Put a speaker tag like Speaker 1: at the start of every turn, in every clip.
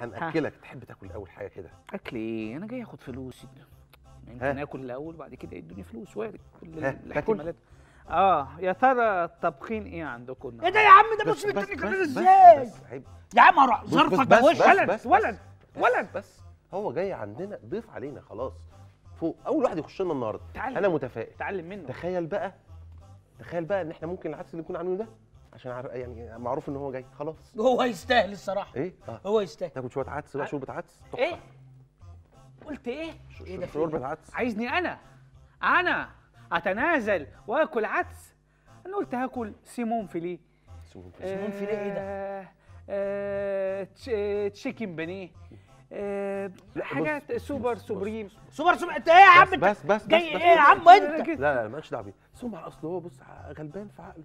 Speaker 1: هناكلك تحب تاكل اول حاجه كده اكل ايه انا جاي اخد فلوس يمكن اكل الاول بعد كده يدوني فلوس وارد كل الاحتمالات اه يا ترى الطبخين ايه عندكم ايه ده يا عم ده بص بتديني كده ازاي يا عم ظرفك ده وش ولد ولد ولد بس هو جاي عندنا ضيف علينا خلاص فوق اول واحد يخش لنا النهارده انا متفائل تعلم منه تخيل بقى تخيل بقى ان احنا ممكن العكس اللي نكون عاملينه ده عشان عارف يعني معروف ان هو جاي خلاص هو يستاهل الصراحه ايه آه. هو يستاهل تاكل شويه عدس بقى شوربه عدس ايه قلت ايه ايه ده شوربه عدس عايزني انا انا اتنازل واكل عدس انا قلت هاكل سيمون فيليه سيمون فيليه ايه ده آه, آه،, آه، تشيكن بانيه آه، حاجات سوبر سوبريم سوبر سوبر انت ايه يا عم بس بس بس جاي ايه يا عم انت لا لا مالكش دعوه بيه سمع اصل هو بص غلبان في عقله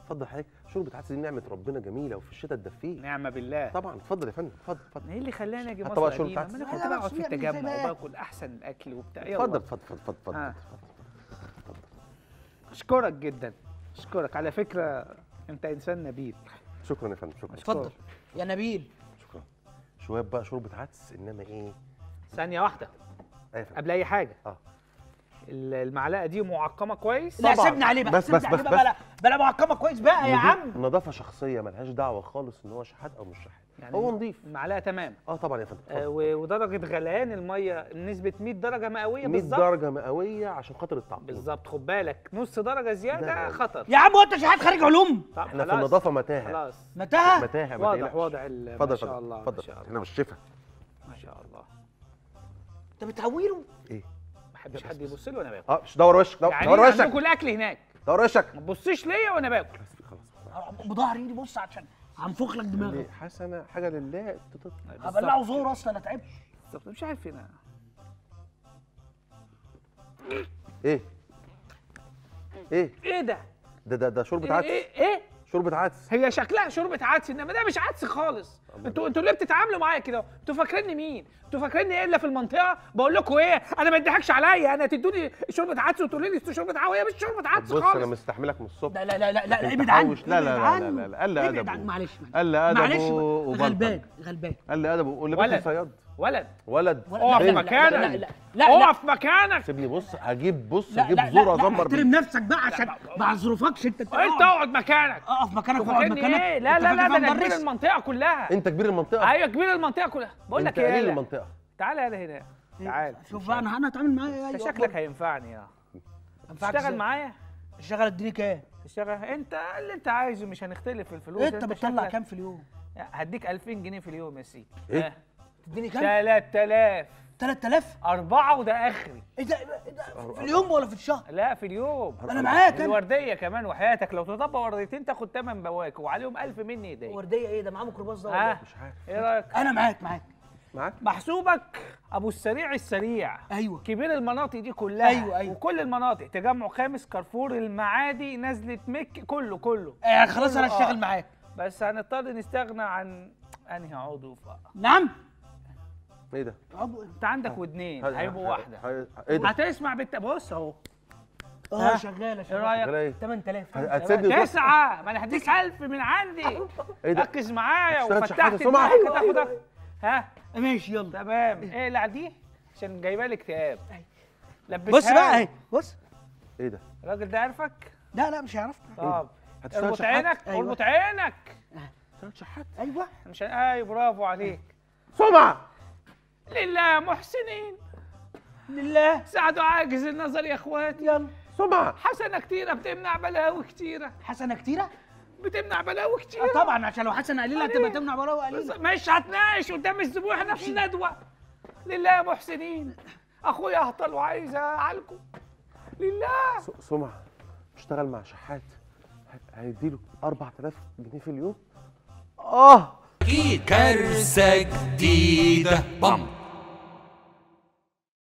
Speaker 1: اتفضل حضرتك شرب عدس دي نعمه ربنا جميله وفي الشتاء تدفيه نعمه بالله طبعا اتفضل يا فندم اتفضل اتفضل ايه اللي خلاني اجي مصر قديمه انا كنت بقعد في التجمع وباكل احسن اكل وبتاع اتفضل اتفضل آه. اتفضل اتفضل اشكرك جدا اشكرك على فكره انت انسان نبيل شكرا يا فندم شكرا اتفضل يا نبيل شويه بقى شوربه عدس انما ايه ثانيه واحده قبل اي حاجه اه المعلقه دي معقمه كويس لا سيبنا عليه بقى بس, بس, بس, بس, بس, بس, بس, بس, بس, بس بلا معقمه كويس بقى يا عم نظافه شخصيه ملهاش دعوه خالص ان هو شحات او مش شحات يعني هو نظيف معلقه تمام اه طبعا يا فندم آه ودرجه غليان الميه نسبه 100 درجه مئويه بالظبط 100 درجه مئويه عشان خاطر الطعم بالظبط خد بالك نص درجه زياده خطر يا عم هو انت شحات خارج علوم احنا في النظافه متاهه خلاص متاهه متاهه واضح واضح ما شاء الله اتفضل احنا مش شفا ما شاء الله انت بتهويله ايه ما حدش حد يبص له وانا باكل اه مش دور وشك دور يعني وشك كل الاكل هناك طرشك ما تبصيش ليا وانا باكل خلاص بظهر ايدي بص عشان هنفخ لك دماغك يعني حسنه حاجه لله هبلعه زور اصلا انا تعبت مش عارف هنا ايه ايه ايه ده ده ده, ده شوربه إيه، عدس ايه ايه شوربه عدس هي شكلها شوربه عدس انما ده مش عدس خالص انتوا انتوا ليه بتتعاملوا معايا كده انتوا فاكريني مين انتوا فاكريني ايه الا في المنطقه بقول لكم ايه انا ما اضحكش عليا انا تدوني شوربه عدس وتقول لي شوربه عدس هي مش شوربه عدس خالص بص انا مستحملك من الصبح لا لا لا لا لا ابعد عني لا لا لا لا لا قل ادبه معلش قل غلبان غلبان قل ادبه ولا بنت صياد ولد ولد اقف مكانك لا اقع في مكانك سيبني بص هجيب بص هجيب زوره ادمر احترم نفسك بقى عشان ما ظروفكش انت انت اقعد مكانك اقف مكانك اقعد مكانك ايه لا لا لا ده انا كبير المنطقه كلها انت كبير المنطقه ايوه كبير المنطقه كلها بقول لك ايه كبير المنطقه تعالى يلا هنا إيه، تعالى شوف بقى انا هتعامل معايا ايه شكلك هينفعني يا تشتغل معايا اشتغل اديني كام اشتغل انت اللي انت عايزه مش هنختلف في الفلوس إيه، انت بتطلع كام في اليوم هديك 2000 جنيه في اليوم يا سيدي ايه تديني كام 3000 3000 أربعة وده آخري إيه ده, إيه ده في اليوم ولا في الشهر؟ لا في اليوم أنا معاك أنا الوردية كمان وحياتك لو تطبق ورديتين تاخد تمن بواكي وعليهم 1000 مني إيديا وردية إيه ده معاه ميكروباص ده آه. إيه؟ مش عارف إيه رأيك؟ أنا معاك معاك معاك محسوبك ابو السريع السريع ايوه كبير المناطق دي كلها ايوه ايوه وكل المناطق تجمع خامس كارفور المعادي نزله مك كله كله يعني خلاص انا آه. هشتغل معاك بس هنضطر نستغنى عن انهي عضو فقط نعم ايه ده؟ انت عندك ودنين هيبقوا واحده ايه ده؟ هتسمع بالت... بص اهو اه شغاله شغاله ايه رايك 8000 إيه؟ هتسيبني تسعه ما انا هديك 1000 من عندي ايه ده؟ ركز معايا وفتحت سمعه ها ماشي يلا تمام اقلع إيه دي عشان جايبه لي اكتئاب بص بقى اهي بص ايه ده؟ الراجل ده عارفك؟ لا لا مش هيعرفك ايه طب اربط عينك أيوة. اربط عينك أه. شحات ايوه مش ايوه برافو عليك سمعه لله محسنين لله ساعدوا عاجز النظر يا اخواتي يلا سمعة حسنة كتيرة بتمنع بلاوي كتيرة حسنة كتيرة؟ بتمنع بلاوي آه، كتيرة آه طبعا عشان لو حسنة قليلة هتبقى تمنع بلاوي قليلة مش هتناقش قدام الزبون احنا في ندوة لله يا محسنين اخويا اهطل وعايز اعالجه لله سمعة اشتغل مع شحات هيديله 4000 جنيه في اليوم اه كارثة جديدة بام